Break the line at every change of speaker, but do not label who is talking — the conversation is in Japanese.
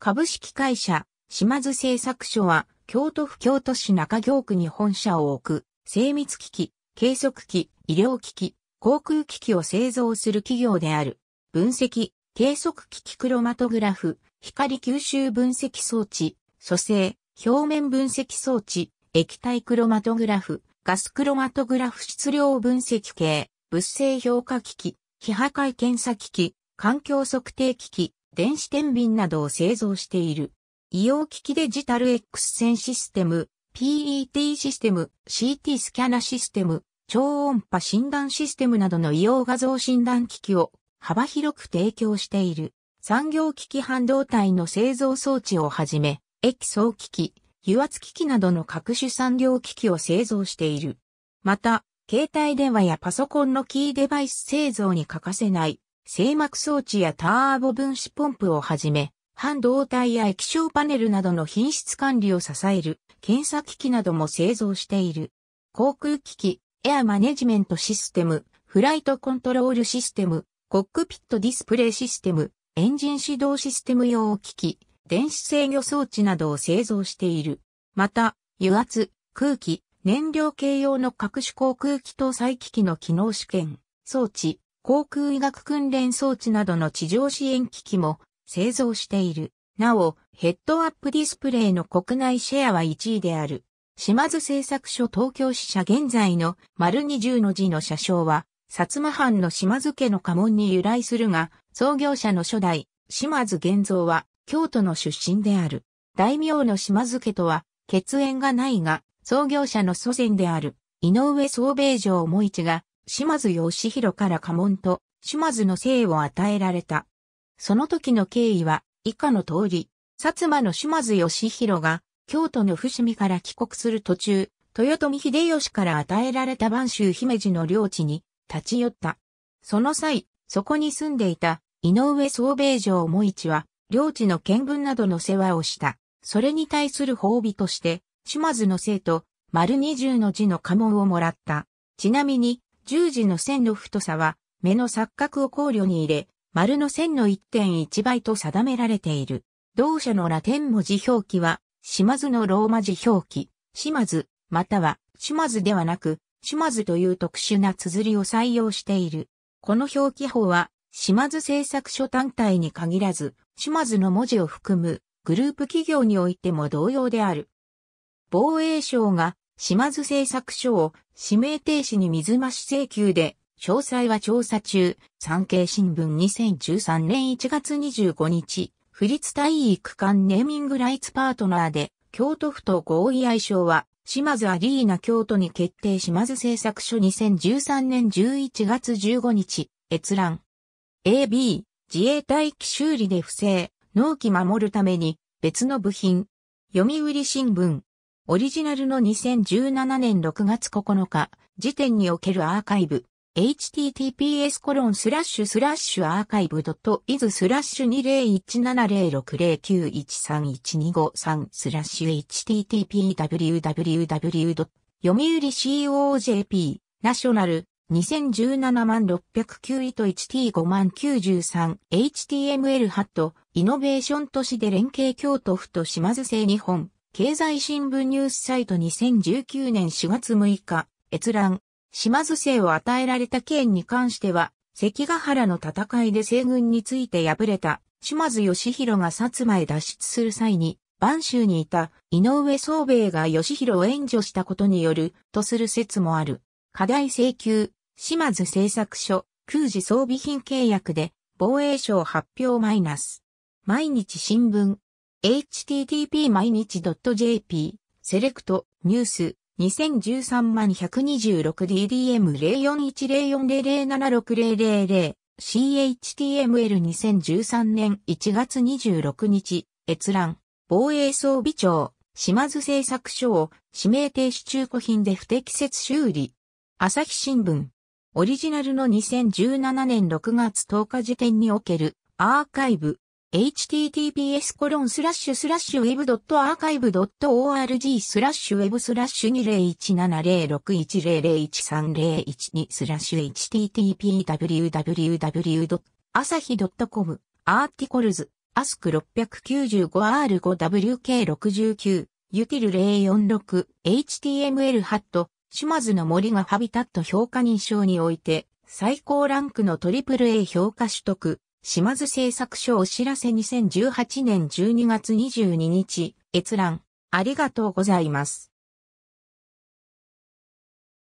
株式会社、島津製作所は、京都府京都市中京区に本社を置く、精密機器、計測機、医療機器、航空機器を製造する企業である。分析、計測機器クロマトグラフ、光吸収分析装置、組成、表面分析装置、液体クロマトグラフ、ガスクロマトグラフ質量分析系、物性評価機器、非破壊検査機器、環境測定機器、電子天秤などを製造している。医療機器デジタル X 線システム、PET システム、CT スキャナシステム、超音波診断システムなどの医療画像診断機器を幅広く提供している。産業機器半導体の製造装置をはじめ、液層機器、油圧機器などの各種産業機器を製造している。また、携帯電話やパソコンのキーデバイス製造に欠かせない静膜装置やターボ分子ポンプをはじめ、半導体や液晶パネルなどの品質管理を支える検査機器なども製造している。航空機器、エアマネジメントシステム、フライトコントロールシステム、コックピットディスプレイシステム、エンジン指導システム用機器、電子制御装置などを製造している。また、油圧、空気、燃料系用の各種航空機搭載機器の機能試験、装置、航空医学訓練装置などの地上支援機器も製造している。なお、ヘッドアップディスプレイの国内シェアは1位である。島津製作所東京支社現在の丸20の字の車掌は、薩摩藩の島津家の家紋に由来するが、創業者の初代、島津玄造は、京都の出身である。大名の島津家とは、血縁がないが、創業者の祖先である、井上総米城も一が、島津義弘から家紋と島津の姓を与えられた。その時の経緯は以下の通り、薩摩の島津義弘が京都の伏見から帰国する途中、豊臣秀吉から与えられた万州姫路の領地に立ち寄った。その際、そこに住んでいた井上総兵城も一は、領地の見分などの世話をした。それに対する褒美として、島津の生と丸二十の字の家紋をもらった。ちなみに、十字の線の太さは、目の錯覚を考慮に入れ、丸の線の1.1倍と定められている。同社のラテン文字表記は、島津のローマ字表記、島津、または、島津ではなく、島津という特殊な綴りを採用している。この表記法は、島津製作所単体に限らず、島津の文字を含むグループ企業においても同様である。防衛省が島津製作所を指名停止に水増し請求で、詳細は調査中、産経新聞2013年1月25日、不立体育館ネーミングライツパートナーで、京都府と合意愛称は、島津アリーナ京都に決定島津製作所2013年11月15日、閲覧。AB、自衛隊機修理で不正、納期守るために、別の部品。読売新聞、オリジナルの2017年6月9日時点におけるアーカイブ、https コロンスラッシュスラッシュアーカイブドットイズスラッシュ20170609131253スラッシュ httpwww. 読売 COJP ナショナル2017万609位と 1T5 万 93HTML ハットイノベーション都市で連携京都府と島津製日本経済新聞ニュースサイト2019年4月6日、閲覧、島津姓を与えられた件に関しては、関ヶ原の戦いで西軍について敗れた島津義弘が薩摩へ脱出する際に、万州にいた井上総兵衛が義弘を援助したことによるとする説もある。課題請求、島津製作所、空自装備品契約で防衛省発表マイナス。毎日新聞、http 毎日 .jp セレクトニュース2013万 126DDM041040076000 CHTML2013 年1月26日閲覧防衛装備庁島津製作所を指名停止中古品で不適切修理朝日新聞オリジナルの2017年6月10日時点におけるアーカイブ https コロンスラッシュスラッシュウェブドットアーカイブドット o r g スラッシュウェブスラッシュ20170610013012スラッシュ http://www.asahi.com アーティコルズ ask695r5wk69 ユティル046 html ハット島津の森がハビタット評価認証において最高ランクの AAA 評価取得島津製作所お知らせ2018年12月22日、閲覧、ありがとうございます。